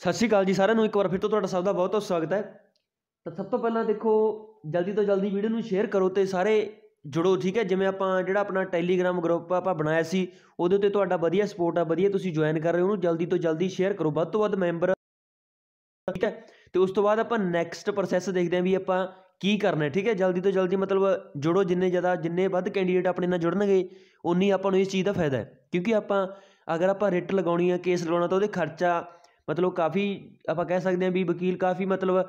ਸਤਿ ਸ਼੍ਰੀ ਅਕਾਲ ਜੀ ਸਾਰਿਆਂ ਨੂੰ ਇੱਕ ਵਾਰ ਫਿਰ ਤੋਂ ਤੁਹਾਡਾ ਸਭ ਦਾ ਬਹੁਤ ਬਹੁਤ ਸਵਾਗਤ ਹੈ ਤਾਂ ਸਭ ਤੋਂ ਪਹਿਲਾਂ ਦੇਖੋ ਜਲਦੀ ਤੋਂ ਜਲਦੀ ਵੀਡੀਓ ਨੂੰ ਸ਼ੇਅਰ ਕਰੋ ਤੇ ਸਾਰੇ ਜੁੜੋ ਠੀਕ ਹੈ ਜਿਵੇਂ ਆਪਾਂ ਜਿਹੜਾ ਆਪਣਾ ਟੈਲੀਗ੍ਰਾਮ ਗਰੁੱਪ ਆਪਾਂ ਬਣਾਇਆ ਸੀ ਉਹਦੇ ਉੱਤੇ ਤੁਹਾਡਾ ਵਧੀਆ ਸਪੋਰਟ ਆ ਵਧੀਆ ਤੁਸੀਂ ਜੁਆਇਨ ਕਰ ਰਹੇ ਹੋ ਉਹਨੂੰ ਜਲਦੀ ਤੋਂ ਜਲਦੀ ਸ਼ੇਅਰ ਕਰੋ ਵੱਧ ਤੋਂ ਵੱਧ ਮੈਂਬਰ ਠੀਕ ਹੈ ਤੇ ਉਸ ਤੋਂ ਬਾਅਦ ਆਪਾਂ ਨੈਕਸਟ ਪ੍ਰੋਸੈਸ ਦੇਖਦੇ ਆਂ ਵੀ ਆਪਾਂ ਕੀ ਕਰਨਾ ਹੈ ਠੀਕ ਹੈ ਜਲਦੀ ਤੋਂ ਜਲਦੀ ਮਤਲਬ ਜੁੜੋ ਜਿੰਨੇ ਜ਼ਿਆਦਾ ਜਿੰਨੇ ਵੱਧ ਕੈਂਡੀਡੇਟ ਆਪਣੇ ਨਾਲ ਜੁੜਨਗੇ ਉਨੀ ਆਪਾਂ ਨੂੰ ਇਸ ਚੀਜ਼ ਦਾ ਫਾਇਦਾ ਹੈ ਕਿਉਂਕਿ ਆਪਾਂ ਅਗਰ ਆਪਾਂ ਰਿਟ ਲਗਾਉਣੀ ਆ ਕੇਸ ਲਗਾਉਣਾ ਤਾਂ ਉਹਦੇ ਖਰਚਾ ਮਤਲਬ ਕਾਫੀ ਆਪਾਂ ਕਹਿ ਸਕਦੇ ਹਾਂ ਵੀ ਵਕੀਲ ਕਾਫੀ ਮਤਲਬ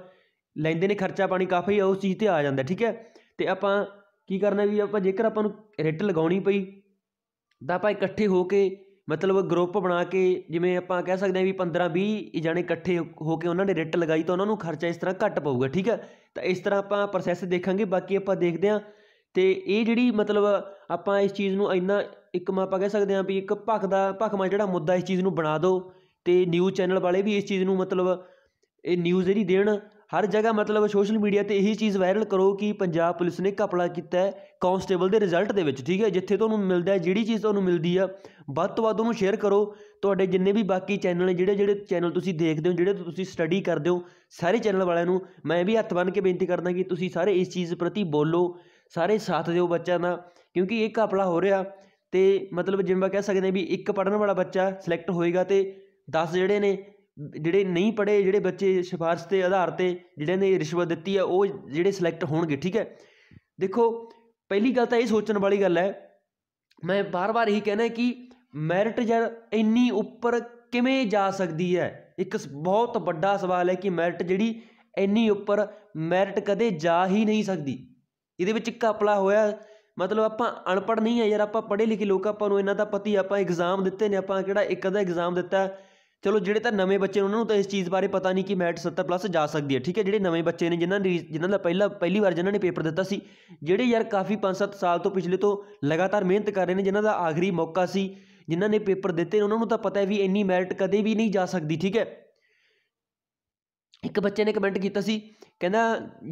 ਲੈਂਦੇ ਨੇ ਖਰਚਾ ਪਾਣੀ ਕਾਫੀ ਉਸ ਚੀਜ਼ 'ਤੇ ਆ ਜਾਂਦਾ ਠੀਕ ਹੈ ਅਤੇ ਆਪਾਂ ਕੀ ਕਰਨਾ ਵੀ ਆਪਾਂ ਜੇਕਰ ਆਪਾਂ ਨੂੰ ਰਿੱਟ ਲਗਾਉਣੀ ਪਈ ਤਾਂ ਆਪਾਂ ਇਕੱਠੇ ਹੋ ਕੇ ਮਤਲਬ ਗਰੁੱਪ ਬਣਾ ਕੇ ਜਿਵੇਂ ਆਪਾਂ ਕਹਿ ਸਕਦੇ ਹਾਂ ਵੀ 15 20 ਜਣੇ ਇਕੱਠੇ ਹੋ ਕੇ ਉਹਨਾਂ ਨੇ ਰਿੱਟ ਲਗਾਈ ਤਾਂ ਉਹਨਾਂ ਨੂੰ ਖਰਚਾ ਇਸ ਤਰ੍ਹਾਂ ਘੱਟ ਪਊਗਾ ਠੀਕ ਹੈ ਤਾਂ ਇਸ ਤਰ੍ਹਾਂ ਆਪਾਂ ਪ੍ਰੋਸੈਸ ਦੇਖਾਂਗੇ ਬਾਕੀ ਆਪਾਂ ਦੇਖਦੇ ਹਾਂ ਅਤੇ ਇਹ ਜਿਹੜੀ ਮਤਲਬ ਆਪਾਂ ਇਸ ਚੀਜ਼ ਨੂੰ ਇੰਨਾ ਇੱਕ ਆਪਾਂ ਕਹਿ ਸਕਦੇ ਹਾਂ ਵੀ ਇੱਕ ਭਖ ਦਾ ਭਖਮਾ ਜਿਹੜਾ ਮੁੱਦਾ ਇਸ ਚੀਜ਼ ਨੂੰ ਬਣਾ ਦੋ ਅਤੇ ਨਿਊਜ਼ ਚੈਨਲ ਵਾਲੇ ਵੀ ਇਸ ਚੀਜ਼ ਨੂੰ ਮਤਲਬ ਇਹ ਨਿਊਜ਼ ਜਿਹੜੀ ਦੇਣ ਹਰ ਜਗ੍ਹਾ ਮਤਲਬ ਸੋਸ਼ਲ ਮੀਡੀਆ 'ਤੇ ਇਹੀ ਚੀਜ਼ ਵਾਇਰਲ ਕਰੋ ਕਿ ਪੰਜਾਬ ਪੁਲਿਸ ਨੇ ਘਪਲਾ ਕੀਤਾ ਹੈ ਕਾਂਸਟੇਬਲ ਦੇ ਰਿਜ਼ਲਟ ਦੇ ਵਿੱਚ ਠੀਕ ਹੈ ਜਿੱਥੇ ਤੁਹਾਨੂੰ ਮਿਲਦਾ ਜਿਹੜੀ ਚੀਜ਼ ਤੁਹਾਨੂੰ ਮਿਲਦੀ ਆ ਵੱਧ ਤੋਂ ਵੱਧ ਉਹਨੂੰ ਸ਼ੇਅਰ ਕਰੋ ਤੁਹਾਡੇ ਜਿੰਨੇ ਵੀ ਬਾਕੀ ਚੈਨਲ ਨੇ ਜਿਹੜੇ ਜਿਹੜੇ ਚੈਨਲ ਤੁਸੀਂ ਦੇਖਦੇ ਹੋ ਜਿਹੜੇ ਤੁਸੀਂ ਸਟੱਡੀ ਕਰਦੇ ਹੋ ਸਾਰੇ ਚੈਨਲ ਵਾਲਿਆਂ ਨੂੰ ਮੈਂ ਵੀ ਹੱਥ ਬੰਨ ਕੇ ਬੇਨਤੀ ਕਰਦਾ ਕਿ ਤੁਸੀਂ ਸਾਰੇ ਇਸ ਚੀਜ਼ ਪ੍ਰਤੀ ਬੋਲੋ ਸਾਰੇ ਸਾਥ ਦਿਓ ਬੱਚਿਆਂ ਦਾ ਕਿਉਂਕਿ ਇਹ ਘਪਲਾ ਹੋ ਰਿਹਾ ਤੇ ਮਤਲਬ ਜਿਵੇਂ ਕਹਿ ਸਕਦੇ ਵੀ ਇੱਕ ਪੜਨ ਵਾਲਾ ਬੱਚਾ ਸਿਲੈਕਟ ਹੋਏਗਾ ਤੇ 10 ਜਿਹੜੇ ਨੇ ਜਿਹੜੇ ਨਹੀਂ ਪੜ੍ਹੇ ਜਿਹੜੇ ਬੱਚੇ ਸਿਫਾਰਸ਼ ਦੇ ਆਧਾਰ ਤੇ ਜਿਹੜਿਆਂ ਨੇ ਰਿਸ਼ਵਤ ਦਿੱਤੀ ਹੈ ਉਹ ਜਿਹੜੇ ਸਿਲੈਕਟ ਹੋਣਗੇ ਠੀਕ ਹੈ ਦੇਖੋ ਪਹਿਲੀ ਗੱਲ ਤਾਂ ਇਹ ਸੋਚਣ ਵਾਲੀ ਗੱਲ ਹੈ ਮੈਂ ਬਾਰ-ਬਾਰ ਇਹੀ ਕਹਿੰਦਾ ਕਿ ਮੈਰਿਟ ਜਰ ਇੰਨੀ ਉੱਪਰ ਕਿਵੇਂ ਜਾ ਸਕਦੀ ਹੈ ਇੱਕ ਬਹੁਤ ਵੱਡਾ ਸਵਾਲ ਹੈ ਕਿ ਮੈਰਿਟ ਜਿਹੜੀ ਇੰਨੀ ਉੱਪਰ ਮੈਰਿਟ ਕਦੇ ਜਾ ਹੀ ਨਹੀਂ ਸਕਦੀ ਇਹਦੇ ਵਿੱਚ ਘਪਲਾ ਹੋਇਆ ਮਤਲਬ ਆਪਾਂ ਅਨਪੜ੍ਹ ਨਹੀਂ ਹੈ ਯਾਰ ਆਪਾਂ ਪੜ੍ਹੇ ਲਿਖੇ ਲੋਕ ਆਪਾਂ ਨੂੰ ਇਹਨਾਂ ਦਾ ਪਤੀ ਆਪਾਂ ਐਗਜ਼ਾਮ ਦਿੱਤੇ ਨੇ ਆਪਾਂ ਕਿਹੜਾ ਇੱਕ ਅਦਾ ਐਗਜ਼ਾਮ ਦਿੱਤਾ ਚਲੋ ਜਿਹੜੇ ਤਾਂ ਨਵੇਂ ਬੱਚੇ ਨੇ ਉਹਨਾਂ ਨੂੰ ਤਾਂ ਇਸ ਚੀਜ਼ ਬਾਰੇ ਪਤਾ ਨਹੀਂ ਕਿ ਮੈਟ 70 ਪਲੱਸ ਜਾ ਸਕਦੀ ਹੈ ਠੀਕ ਹੈ ਜਿਹੜੇ ਨਵੇਂ ਬੱਚੇ ਨੇ ਜਿਨ੍ਹਾਂ ਨੇ ਜਿਨ੍ਹਾਂ ਦਾ ਪਹਿਲਾ ਪਹਿਲੀ ਵਾਰ ਜਿਨ੍ਹਾਂ ਨੇ ਪੇਪਰ ਦਿੱਤਾ ਸੀ ਜਿਹੜੇ ਯਾਰ ਕਾਫੀ 5-7 ਸਾਲ ਤੋਂ ਪਿਛਲੇ ਤੋਂ ਲਗਾਤਾਰ ਮਿਹਨਤ ਕਰ ਰਹੇ ਨੇ ਜਿਨ੍ਹਾਂ ਦਾ ਆਖਰੀ ਮੌਕਾ ਸੀ ਜਿਨ੍ਹਾਂ ਨੇ ਪੇਪਰ ਦਿੱਤੇ ਉਹਨਾਂ ਨੂੰ ਤਾਂ ਪਤਾ ਹੈ ਵੀ ਇੰਨੀ ਮੈਰਿਟ ਕਦੇ ਵੀ ਨਹੀਂ ਜਾ ਸਕਦੀ ਠੀਕ ਹੈ ਇੱਕ ਬੱਚੇ ਨੇ ਕਮੈਂਟ ਕੀਤਾ ਸੀ ਕਹਿੰਦਾ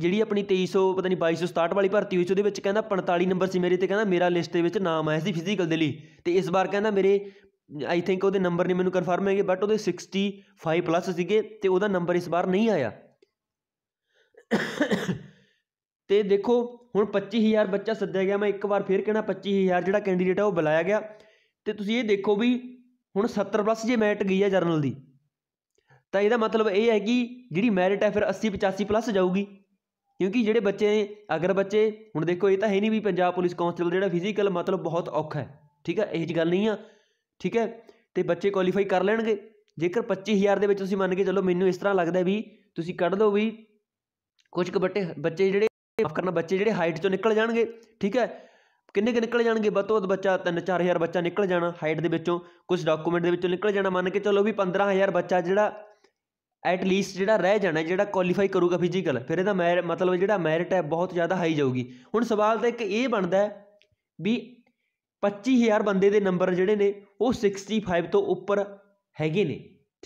ਜਿਹੜੀ ਆਪਣੀ 2300 ਪਤਾ ਨਹੀਂ 2267 ਵਾਲੀ ਭਰਤੀ ਹੋਈ ਸੀ ਉਹਦੇ ਵਿੱਚ ਕਹਿੰਦਾ 45 ਨੰਬਰ ਸੀ ਮੇਰੇ ਤੇ ਕਹਿੰਦਾ ਮੇਰਾ ਲਿਸਟ ਦੇ ਵਿੱਚ ਨਾਮ ਆਇਆ ਸੀ ਫਿਜ਼ੀਕਲ ਦੇ ਲਈ ਤੇ ਇਸ ਵਾਰ ਕਹਿੰਦਾ ਮੇਰੇ ਆਈ ਥਿੰਕ ਉਹਦੇ ਨੰਬਰ ਨਹੀਂ ਮੈਨੂੰ ਕਨਫਰਮ ਹੈਗੇ ਬਟ ਉਹਦੇ 65 ਪਲੱਸ ਸੀਗੇ ਤੇ ਉਹਦਾ ਨੰਬਰ ਇਸ ਵਾਰ ਨਹੀਂ ਆਇਆ ਤੇ ਦੇਖੋ ਹੁਣ 25000 ਬੱਚਾ ਸੱਦਿਆ ਗਿਆ ਮੈਂ ਇੱਕ ਵਾਰ ਫੇਰ ਕਹਿਣਾ 25000 ਜਿਹੜਾ ਕੈਂਡੀਡੇਟ ਆ ਉਹ ਬੁਲਾਇਆ ਗਿਆ ਤੇ ਤੁਸੀਂ ਇਹ ਦੇਖੋ ਵੀ ਹੁਣ 70 ਪਲੱਸ ਜੇ ਮੈਰਿਟ ਗਈ ਆ ਜਰਨਲ ਦੀ ਤਾਂ ਇਹਦਾ ਮਤਲਬ ਇਹ ਹੈ ਕਿ ਜਿਹੜੀ ਮੈਰਿਟ ਹੈ ਫਿਰ 80 85 ਪਲੱਸ ਜਾਊਗੀ ਕਿਉਂਕਿ ਜਿਹੜੇ ਬੱਚੇ ਅਗਰ ਬੱਚੇ ਹੁਣ ਦੇਖੋ ਇਹ ਤਾਂ ਹੈ ਨਹੀਂ ਵੀ ਪੰਜਾਬ ਪੁਲਿਸ ਕਾਂਸਟੇਬਲ ਜਿਹੜਾ ਫਿਜ਼ੀਕਲ ਮਤਲਬ ਬਹੁਤ ਔਖਾ ਹੈ ਠੀਕ ਹੈ ਇਹ ਜੀ ਗੱਲ ਨਹੀਂ ਆ ਠੀਕ ਹੈ ਅਤੇ ਬੱਚੇ ਕੁਆਲੀਫਾਈ ਕਰ ਲੈਣਗੇ ਜੇਕਰ ਪੱਚੀ ਹਜ਼ਾਰ ਦੇ ਵਿੱਚ ਤੁਸੀਂ ਮੰਨ ਕੇ ਚੱਲੋ ਮੈਨੂੰ ਇਸ ਤਰ੍ਹਾਂ ਲੱਗਦਾ ਵੀ ਤੁਸੀਂ ਕੱਢ ਲਓ ਵੀ ਕੁਝ ਕੁ ਬੱਟੇ ਬੱਚੇ ਜਿਹੜੇ ਮਾਫ ਕਰਨਾ ਬੱਚੇ ਜਿਹੜੇ ਹਾਈਟ 'ਚੋਂ ਨਿਕਲ ਜਾਣਗੇ ਠੀਕ ਹੈ ਕਿੰਨੇ ਕਿ ਨਿਕਲ ਜਾਣਗੇ ਵੱਧ ਤੋਂ ਵੱਧ ਬੱਚਾ 3-4000 ਬੱਚਾ ਨਿਕਲ ਜਾਣਾ ਹਾਈਟ ਦੇ ਵਿੱਚੋਂ ਕੁਝ ਡਾਕੂਮੈਂਟ ਦੇ ਵਿੱਚੋਂ ਨਿਕਲ ਜਾਣਾ ਮੰਨ ਕੇ ਚੱਲੋ ਵੀ 15000 ਬੱਚਾ ਜਿਹੜਾ ਐਟ ਲੀਸਟ ਜਿਹੜਾ ਰਹਿ ਜਾਣਾ ਜਿਹੜਾ ਕੁਆਲੀਫਾਈ ਕਰੂਗਾ ਫਿਜ਼ੀਕਲ ਫਿਰ ਇਹਦਾ ਮੈਰ ਮਤਲਬ ਜਿਹੜਾ ਮੈਰਿਟ ਹੈ ਬਹੁਤ ਜ਼ਿਆਦਾ ਹਾਈ ਜਾਊਗੀ ਹੁਣ ਸਵਾਲ ਤਾਂ ਇੱਕ ਇਹ ਬਣਦਾ ਹੈ ਵੀ 25000 ਬੰਦੇ ਦੇ ਨੰਬਰ ਜਿਹੜੇ ਨੇ ਉਹ 65 ਤੋਂ ਉੱਪਰ ਹੈਗੇ ਨੇ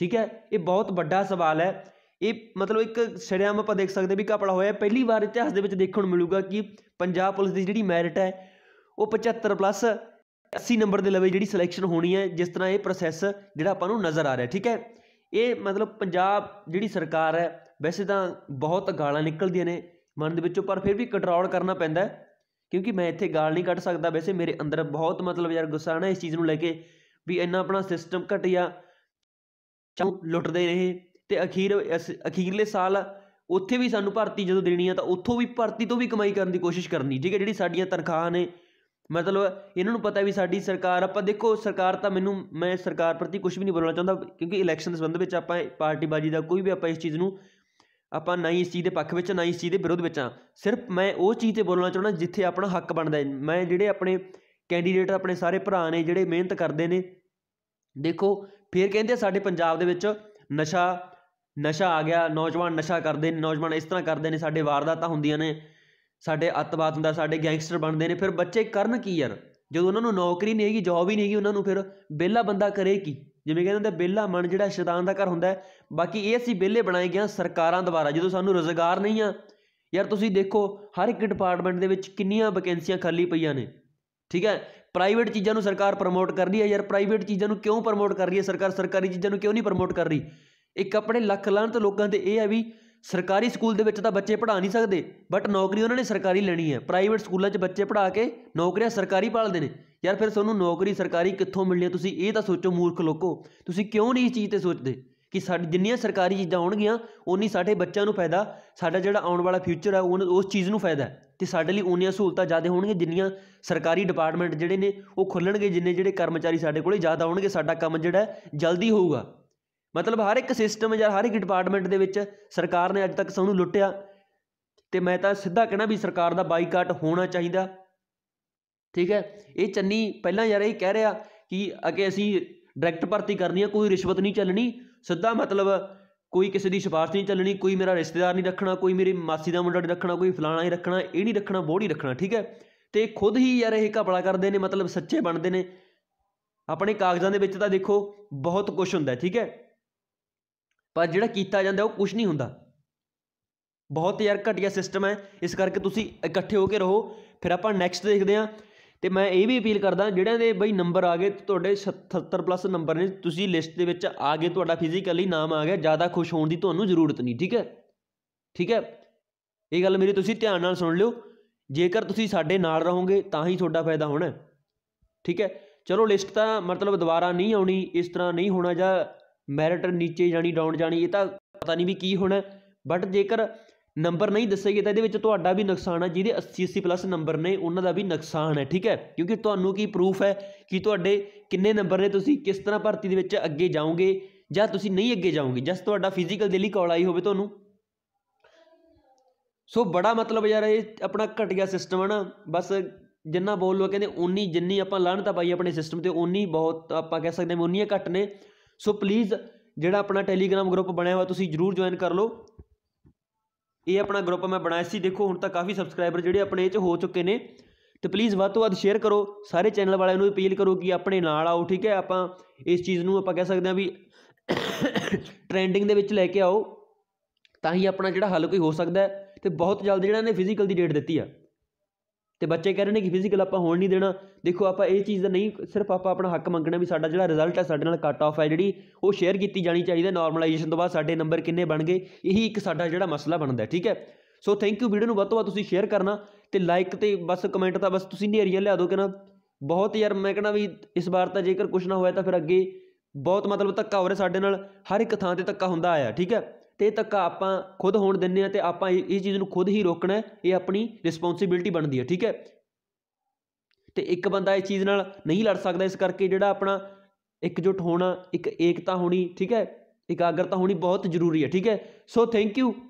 ਠੀਕ ਹੈ ਇਹ ਬਹੁਤ ਵੱਡਾ ਸਵਾਲ ਹੈ ਇਹ ਮਤਲਬ ਇੱਕ ਸ਼ਰਿਆਮ ਆਪਾਂ ਦੇਖ ਸਕਦੇ ਵੀ ਘਪਲਾ ਹੋਇਆ ਪਹਿਲੀ ਵਾਰ ਇਤਿਹਾਸ ਦੇ ਵਿੱਚ ਦੇਖਣ ਨੂੰ ਮਿਲੂਗਾ ਕਿ ਪੰਜਾਬ ਪੁਲਿਸ ਦੀ ਜਿਹੜੀ ਮੈਰਿਟ ਹੈ ਉਹ 75 ਪਲੱਸ 80 ਨੰਬਰ ਦੇ ਲਵੇ ਜਿਹੜੀ ਸਿਲੈਕਸ਼ਨ ਹੋਣੀ ਹੈ ਜਿਸ ਤਰ੍ਹਾਂ ਇਹ ਪ੍ਰੋਸੈਸ ਜਿਹੜਾ ਆਪਾਂ ਨੂੰ ਨਜ਼ਰ ਆ ਰਿਹਾ ਠੀਕ ਹੈ ਇਹ ਮਤਲਬ ਪੰਜਾਬ ਜਿਹੜੀ ਸਰਕਾਰ ਹੈ ਵੈਸੇ ਤਾਂ ਬਹੁਤ ਗਾਲਾਂ ਨਿਕਲਦੀਆਂ ਨੇ ਮਨ ਦੇ ਵਿੱਚੋਂ ਪਰ ਫਿਰ ਵੀ ਕੰਟਰੋਲ ਕਰਨਾ ਪੈਂਦਾ ਕਿਉਂਕਿ ਮੈਂ ਇੱਥੇ ਗਾਲ ਨਹੀਂ ਕੱਢ ਸਕਦਾ ਵੈਸੇ ਮੇਰੇ ਅੰਦਰ ਬਹੁਤ ਮਤਲਬ ਯਾਰ ਗੁੱਸਾ ਨਾ ਇਸ ਚੀਜ਼ ਨੂੰ ਲੈ ਕੇ ਵੀ ਇੰਨਾ ਆਪਣਾ ਸਿਸਟਮ ਘਟਿਆ ਚਾਹੂ ਲੁੱਟਦੇ ਰਹੇ ਤੇ ਅਖੀਰ ਅਖੀਰਲੇ ਸਾਲ ਉੱਥੇ ਵੀ ਸਾਨੂੰ ਭਰਤੀ ਜਦੋਂ ਦੇਣੀ ਆ ਤਾਂ ਉੱਥੋਂ ਵੀ ਭਰਤੀ ਤੋਂ ਵੀ ਕਮਾਈ ਕਰਨ ਦੀ ਕੋਸ਼ਿਸ਼ ਕਰਨੀ ਠੀਕ ਹੈ ਜਿਹੜੀ ਸਾਡੀਆਂ ਤਨਖਾਹਾਂ ਨੇ ਮਤਲਬ ਇਹਨਾਂ ਨੂੰ ਪਤਾ ਵੀ ਸਾਡੀ ਸਰਕਾਰ ਆਪਾਂ ਦੇਖੋ ਸਰਕਾਰ ਤਾਂ ਮੈਨੂੰ ਮੈਂ ਸਰਕਾਰ ਪ੍ਰਤੀ ਕੁਝ ਵੀ ਨਹੀਂ ਬੋਲਣਾ ਚਾਹੁੰਦਾ ਕਿਉਂਕਿ ਇਲੈਕਸ਼ਨ ਦੇ ਸੰਬੰਧ ਵਿੱਚ ਆਪਾਂ ਪਾਰਟੀ ਬਾਜੀ ਦਾ ਕੋਈ ਵੀ ਆਪਾਂ ਇਸ ਚੀਜ਼ ਨੂੰ ਆਪਾਂ ਨਾ ਹੀ ਇਸ ਚੀਜ਼ ਦੇ ਪੱਖ ਵਿੱਚ ਨਾ ਹੀ ਇਸ ਚੀਜ਼ ਦੇ ਵਿਰੋਧ ਵਿੱਚ ਹਾਂ ਸਿਰਫ ਮੈਂ ਉਹ ਚੀਜ਼ 'ਤੇ ਬੋਲਣਾ ਚਾਹੁੰਦਾ ਜਿੱਥੇ ਆਪਣਾ ਹੱਕ ਬਣਦਾ ਮੈਂ ਜਿਹੜੇ ਆਪਣੇ ਕੈਂਡੀਡੇਟ ਆਪਣੇ ਸਾਰੇ ਭਰਾ ਨੇ ਜਿਹੜੇ ਮਿਹਨਤ ਕਰਦੇ ਨੇ ਦੇਖੋ ਫਿਰ ਕਹਿੰਦੇ ਸਾਡੇ ਪੰਜਾਬ ਦੇ ਵਿੱਚ ਨਸ਼ਾ ਨਸ਼ਾ ਆ ਗਿਆ ਨੌਜਵਾਨ ਨਸ਼ਾ ਕਰਦੇ ਨੇ ਨੌਜਵਾਨ ਇਸ ਤਰ੍ਹਾਂ ਕਰਦੇ ਨੇ ਸਾਡੇ ਵਾਰਦਾਤਾਂ ਹੁੰਦੀਆਂ ਨੇ ਸਾਡੇ ਅੱਤਵਾਦ ਹੁੰਦਾ ਸਾਡੇ ਗੈਂਗਸਟਰ ਬਣਦੇ ਨੇ ਫਿਰ ਬੱਚੇ ਕਰਨ ਕੀ ਯਾਰ ਜਦੋਂ ਉਹਨਾਂ ਨੂੰ ਨੌਕਰੀ ਨਹੀਂ ਹੈਗੀ ਜੌਬ ਹੀ ਨਹੀਂ ਹੈਗੀ ਉਹਨਾਂ ਨੂੰ ਫਿਰ ਬੇਲਾ ਬੰਦਾ ਕਰੇ ਕੀ ਜਿਵੇਂ ਕਹਿੰਦੇ ਹੁੰਦੇ ਬੇਲਾ ਮਨ ਜਿਹੜਾ ਸ਼ੈਤਾਨ ਦਾ ਘਰ ਹੁੰਦਾ ਬਾਕੀ ਇਹ ਅਸੀਂ ਬੇਲੇ ਬਣਾਏ ਗਏ ਸਰਕਾਰਾਂ ਦੁਆਰਾ ਜਦੋਂ ਸਾਨੂੰ ਰੋਜ਼ਗਾਰ ਨਹੀਂ ਆ ਯਾਰ ਤੁਸੀਂ ਦੇਖੋ ਹਰ ਇੱਕ ਡਿਪਾਰਟਮੈਂਟ ਦੇ ਵਿੱਚ ਕਿੰਨੀਆਂ ਵੈਕੈਂਸੀਆਂ ਖਾਲੀ ਪਈਆਂ ਨੇ ਠੀਕ ਹੈ ਪ੍ਰਾਈਵੇਟ ਚੀਜ਼ਾਂ ਨੂੰ ਸਰਕਾਰ ਪ੍ਰਮੋਟ ਕਰ ਰਹੀ ਹੈ ਯਾਰ ਪ੍ਰਾਈਵੇਟ ਚੀਜ਼ਾਂ ਨੂੰ ਕਿਉਂ ਪ੍ਰਮੋਟ ਕਰ ਰਹੀ ਹੈ ਸਰਕਾਰ ਸਰਕਾਰੀ ਚੀਜ਼ਾਂ ਨੂੰ ਕਿਉਂ ਨਹੀਂ ਪ੍ਰਮੋਟ ਕਰ ਰਹੀ ਇੱਕ ਆਪਣੇ ਲੱਖ ਲਾਂਤ ਲੋਕਾਂ ਤੇ ਇਹ ਹੈ ਵੀ ਸਰਕਾਰੀ ਸਕੂਲ ਦੇ ਵਿੱਚ ਤਾਂ ਬੱਚੇ ਪੜ੍ਹਾ ਨਹੀਂ ਸਕਦੇ ਬਟ ਨੌਕਰੀ ਉਹਨਾਂ ਨੇ ਸਰਕਾਰੀ ਲੈਣੀ ਹੈ ਪ੍ਰਾਈਵੇਟ ਸਕੂਲਾਂ 'ਚ ਬੱਚੇ ਪੜ੍ਹਾ ਕੇ ਨੌਕਰੀਆਂ ਸਰਕਾਰੀ ਪਾਲਦੇ ਨੇ ਯਾਰ ਫਿਰ ਤੁਹਾਨੂੰ ਨੌਕਰੀ ਸਰਕਾਰੀ ਕਿੱਥੋਂ ਮਿਲਣੀ ਹੈ ਤੁਸੀਂ ਇਹ ਤਾਂ ਸੋਚੋ ਮੂਰਖ ਲੋਕੋ ਤੁਸੀਂ ਕਿਉਂ ਨਹੀਂ ਇਸ ਚੀਜ਼ ਤੇ ਸੋਚਦੇ ਕਿ ਸਾਡੀ ਜਿੰਨੀਆਂ ਸਰਕਾਰੀ ਚੀਜ਼ਾਂ ਆਉਣਗੀਆਂ ਉਨੀ ਸਾਡੇ ਬੱਚਿਆਂ ਨੂੰ ਫਾਇਦਾ ਸਾਡਾ ਜਿਹੜਾ ਆਉਣ ਵਾਲਾ ਫਿਊਚਰ ਹੈ ਉਸ ਚੀਜ਼ ਨੂੰ ਫਾਇਦਾ ਤੇ ਸਾਡੇ ਲਈ ਉਨੀਆਂ ਸਹੂਲਤਾਂ ਜ਼ਿਆਦਾ ਹੋਣਗੀਆਂ ਜਿੰਨੀਆਂ ਸਰਕਾਰੀ ਡਿਪਾਰਟਮੈਂਟ ਜਿਹੜੇ ਨੇ ਉਹ ਖੁੱਲਣਗੇ ਜਿੰਨੇ ਜਿਹੜੇ ਕਰਮਚਾਰੀ ਸਾਡੇ ਕੋਲੇ ਜ਼ਿਆਦਾ ਆਉਣਗੇ ਸਾਡਾ ਕੰਮ ਜਿਹੜਾ ਜਲਦੀ ਹੋਊਗਾ ਮਤਲਬ ਹਰ ਇੱਕ ਸਿਸਟਮ ਜਾਂ ਹਰ ਇੱਕ ਡਿਪਾਰਟਮੈਂਟ ਦੇ ਵਿੱਚ ਸਰਕਾਰ ਨੇ ਅੱਜ ਤੱਕ ਸਾਨੂੰ ਲੁੱਟਿਆ ਤੇ ਮੈਂ ਤਾਂ ਸਿੱਧਾ ਕਹਿਣਾ ਵੀ ਸਰਕਾਰ ਦਾ ਬਾਈਕਾਟ ਹੋਣਾ ਚਾਹੀਦਾ ਠੀਕ ਹੈ ਇਹ ਚੰਨੀ ਪਹਿਲਾਂ ਯਾਰ ਇਹ ਕਹਿ ਰਿਹਾ ਕਿ ਅਗੇ ਅਸੀਂ ਡਾਇਰੈਕਟ ਭਰਤੀ ਕਰਨੀ ਹੈ ਕੋਈ ਰਿਸ਼ਵਤ ਨਹੀਂ ਚੱਲਣੀ ਸਿੱਧਾ ਮਤਲਬ ਕੋਈ ਕਿਸੇ ਦੀ ਸਿਫਾਰਸ਼ ਨਹੀਂ ਚੱਲਣੀ ਕੋਈ ਮੇਰਾ ਰਿਸ਼ਤੇਦਾਰ ਨਹੀਂ ਰੱਖਣਾ ਕੋਈ ਮੇਰੀ ਮਾਸੀ ਦਾ ਮੁੰਡਾ ਨਹੀਂ ਰੱਖਣਾ ਕੋਈ ਫਲਾਣਾ ਨਹੀਂ ਰੱਖਣਾ ਇਹ ਨਹੀਂ ਰੱਖਣਾ ਬੋੜ ਹੀ ਰੱਖਣਾ ਠੀਕ ਹੈ ਤੇ ਖੁਦ ਹੀ ਯਾਰ ਇਹ ਘਪਲਾ ਕਰਦੇ ਨੇ ਮਤਲਬ ਸੱਚੇ ਬਣਦੇ ਨੇ ਆਪਣੇ ਕਾਗਜ਼ਾਂ ਦੇ ਵਿੱਚ ਤਾਂ ਦੇਖੋ ਬਹੁਤ ਕੁਝ ਹੁੰਦਾ ਠੀਕ ਹੈ ਪਰ ਜਿਹੜਾ ਕੀਤਾ ਜਾਂਦਾ ਉਹ ਕੁਝ ਨਹੀਂ ਹੁੰਦਾ ਬਹੁਤ ਯਾਰ ਘਟੀਆ ਸਿਸਟਮ ਹੈ ਇਸ ਕਰਕੇ ਤੁਸੀਂ ਇਕੱਠੇ ਹੋ ਕੇ ਰਹੋ ਫਿਰ ਆਪਾਂ ਨੈਕਸਟ ਦੇਖਦੇ ਆਂ ਤੇ ਮੈਂ ਇਹ ਵੀ ਅਪੀਲ ਕਰਦਾ ਜਿਹੜਿਆਂ ਦੇ ਬਈ ਨੰਬਰ ਆ ਗਏ ਤੁਹਾਡੇ 77 ਪਲੱਸ ਨੰਬਰ ਨੇ ਤੁਸੀਂ ਲਿਸਟ ਦੇ ਵਿੱਚ ਆ ਗਏ ਤੁਹਾਡਾ ਫਿਜ਼ੀਕਲੀ ਨਾਮ ਆ ਗਿਆ ਜ਼ਿਆਦਾ ਖੁਸ਼ ਹੋਣ ਦੀ ਤੁਹਾਨੂੰ ਜ਼ਰੂਰਤ ਨਹੀਂ ਠੀਕ ਹੈ ਠੀਕ ਹੈ ਇਹ ਗੱਲ ਮੇਰੀ ਤੁਸੀਂ ਧਿਆਨ ਨਾਲ ਸੁਣ ਲਿਓ ਜੇਕਰ ਤੁਸੀਂ ਸਾਡੇ ਨਾਲ ਰਹੋਗੇ ਤਾਂ ਹੀ ਤੁਹਾਡਾ ਫਾਇਦਾ ਹੋਣਾ ਠੀਕ ਹੈ ਚਲੋ ਲਿਸਟ ਤਾਂ ਮਤਲਬ ਦੁਬਾਰਾ ਨਹੀਂ ਆਉਣੀ ਇਸ ਤਰ੍ਹਾਂ ਨਹੀਂ ਹੋਣਾ ਜਾਂ ਮੈਰਿਟ ਨੀਚੇ ਜਾਣੀ ਡਾਊਨ ਜਾਣੀ ਇਹ ਤਾਂ ਪਤਾ ਨਹੀਂ ਵੀ ਕੀ ਹੋਣਾ ਬਟ ਜੇਕਰ ਨੰਬਰ ਨਹੀਂ ਦੱਸੇ ਗਏ ਤਾਂ ਇਹਦੇ ਵਿੱਚ ਤੁਹਾਡਾ ਵੀ ਨੁਕਸਾਨ ਹੈ ਜਿਹਦੇ 80 80 ਪਲੱਸ ਨੰਬਰ ਨੇ ਉਹਨਾਂ ਦਾ ਵੀ ਨੁਕਸਾਨ ਹੈ ਠੀਕ ਹੈ ਕਿਉਂਕਿ ਤੁਹਾਨੂੰ ਕੀ ਪ੍ਰੂਫ ਹੈ ਕਿ ਤੁਹਾਡੇ ਕਿੰਨੇ ਨੰਬਰ ਨੇ ਤੁਸੀਂ ਕਿਸ ਤਰ੍ਹਾਂ ਭਰਤੀ ਦੇ ਵਿੱਚ ਅੱਗੇ ਜਾਓਗੇ ਜਾਂ ਤੁਸੀਂ ਨਹੀਂ ਅੱਗੇ ਜਾਓਗੇ ਜਸ ਤੁਹਾਡਾ ਫਿਜ਼ੀਕਲ ਦੇ ਲਈ ਕਾਲ ਆਈ ਹੋਵੇ ਤੁਹਾਨੂੰ ਸੋ ਬੜਾ ਮਤਲਬ ਯਾਰ ਇਹ ਆਪਣਾ ਘਟਿਆ ਸਿਸਟਮ ਹੈ ਨਾ ਬਸ ਜਿੰਨਾ ਬੋਲ ਲੋ ਕਹਿੰਦੇ ਉਨੀ ਜਿੰਨੀ ਆਪਾਂ ਲਾਹਣਤਾ ਪਾਈ ਆਪਣੇ ਸਿਸਟਮ ਤੇ ਉਨੀ ਬਹੁਤ ਆਪਾਂ ਕਹਿ ਸਕਦੇ ਹਾਂ ਉਨੀਆਂ ਘੱਟ ਨੇ ਸੋ ਪਲੀਜ਼ ਜਿਹੜਾ ਆਪਣਾ ਟੈਲੀਗ੍ਰਾਮ ਗਰੁੱਪ ਬਣਿਆ ਹੋਇਆ ਤੁਸੀਂ ਜਰੂਰ ਜੁਆਇਨ ਕਰ ਲਓ ਇਹ ਆਪਣਾ ਗਰੁੱਪ ਮੈਂ ਬਣਾਇਆ ਸੀ ਦੇਖੋ ਹੁਣ ਤਾਂ ਕਾਫੀ ਸਬਸਕ੍ਰਾਈਬਰ ਜਿਹੜੇ ਆਪਣੇ ਇਹ 'ਚ ਹੋ ਚੁੱਕੇ ਨੇ ਤੇ ਪਲੀਜ਼ ਵੱਧ ਤੋਂ ਵੱਧ ਸ਼ੇਅਰ ਕਰੋ ਸਾਰੇ ਚੈਨਲ ਵਾਲਿਆਂ ਨੂੰ ਅਪੀਲ ਕਰੋ ਕਿ ਆਪਣੇ ਨਾਲ ਆਓ ਠੀਕ ਹੈ ਆਪਾਂ ਇਸ ਚੀਜ਼ ਨੂੰ ਆਪਾਂ ਕਹਿ ਸਕਦੇ ਹਾਂ ਵੀ ਟ੍ਰੈਂਡਿੰਗ ਦੇ ਵਿੱਚ ਲੈ ਕੇ ਆਓ ਤਾਂ ਹੀ ਆਪਣਾ ਜਿਹੜਾ ਹੱਲ ਕੋਈ ਹੋ ਸਕਦਾ ਤੇ ਬਹੁਤ ਜਲਦੀ ਜਿਹੜਾ ਨੇ ਫਿਜ਼ੀਕਲ ਦੀ ਡੇਟ ਦਿੱਤੀ ਆ ਤੇ ਬੱਚੇ ਕਹਿ ਰਹੇ ਨੇ ਕਿ ਫਿਜ਼ੀਕਲ ਆਪਾਂ ਹੋਣ ਨਹੀਂ ਦੇਣਾ ਦੇਖੋ ਆਪਾਂ ਇਹ ਚੀਜ਼ ਦਾ ਨਹੀਂ ਸਿਰਫ ਆਪਾਂ ਆਪਣਾ ਹੱਕ ਮੰਗਣਾ ਵੀ ਸਾਡਾ ਜਿਹੜਾ ਰਿਜ਼ਲਟ ਹੈ ਸਾਡੇ ਨਾਲ ਕੱਟ ਆਫ ਹੈ ਜਿਹੜੀ ਉਹ ਸ਼ੇਅਰ ਕੀਤੀ ਜਾਣੀ ਚਾਹੀਦੀ ਹੈ ਨਾਰਮਲਾਈਜੇਸ਼ਨ ਤੋਂ ਬਾਅਦ ਸਾਡੇ ਨੰਬਰ ਕਿੰਨੇ ਬਣ ਗਏ ਇਹੀ ਇੱਕ ਸਾਡਾ ਜਿਹੜਾ ਮਸਲਾ ਬਣਦਾ ਠੀਕ ਹੈ ਸੋ ਥੈਂਕ ਯੂ ਵੀਡੀਓ ਨੂੰ ਵੱਧ ਤੋਂ ਵੱਧ ਤੁਸੀਂ ਸ਼ੇਅਰ ਕਰਨਾ ਤੇ ਲਾਈਕ ਤੇ ਬਸ ਕਮੈਂਟ ਤਾਂ ਬਸ ਤੁਸੀਂ ਨੇਰੀਆਂ ਲਿਆ ਦਿਓ ਨਾ ਬਹੁਤ ਯਾਰ ਮੈਂ ਕਹਿੰਦਾ ਵੀ ਇਸ ਵਾਰ ਤਾਂ ਜੇਕਰ ਕੁਝ ਨਾ ਹੋਇਆ ਤਾਂ ਫਿਰ ਅੱਗੇ ਬਹੁਤ ਮਤਲਬ ਧੱਕਾ ਹੋ ਰਿਹਾ ਸਾਡੇ ਨਾਲ ਹਰ ਇੱਕ ਥਾਂ ਤੇ ਧੱਕਾ ਹੁੰਦਾ ਆਇਆ ਠੀਕ ਹੈ ਤੇ ਤੱਕਾ ਆਪਾਂ ਖੁਦ ਹੋਣ ਦਿੰਨੇ ਆ ਤੇ ਆਪਾਂ ਇਹ ਚੀਜ਼ ਨੂੰ ਖੁਦ ਹੀ ਰੋਕਣਾ ਇਹ ਆਪਣੀ ਰਿਸਪੌਂਸਿਬਿਲਟੀ ਬਣਦੀ ਹੈ ਠੀਕ ਹੈ ਤੇ ਇੱਕ ਬੰਦਾ ਇਸ ਚੀਜ਼ ਨਾਲ ਨਹੀਂ ਲੜ ਸਕਦਾ ਇਸ ਕਰਕੇ ਜਿਹੜਾ ਆਪਣਾ ਇਕਜੁੱਟ ਹੋਣਾ ਇੱਕ ਏਕਤਾ ਹੋਣੀ ਠੀਕ ਹੈ ਇਕਾਗਰਤਾ ਹੋਣੀ ਬਹੁਤ ਜ਼ਰੂਰੀ ਹੈ ਠੀਕ ਹੈ ਸੋ ਥੈਂਕ ਯੂ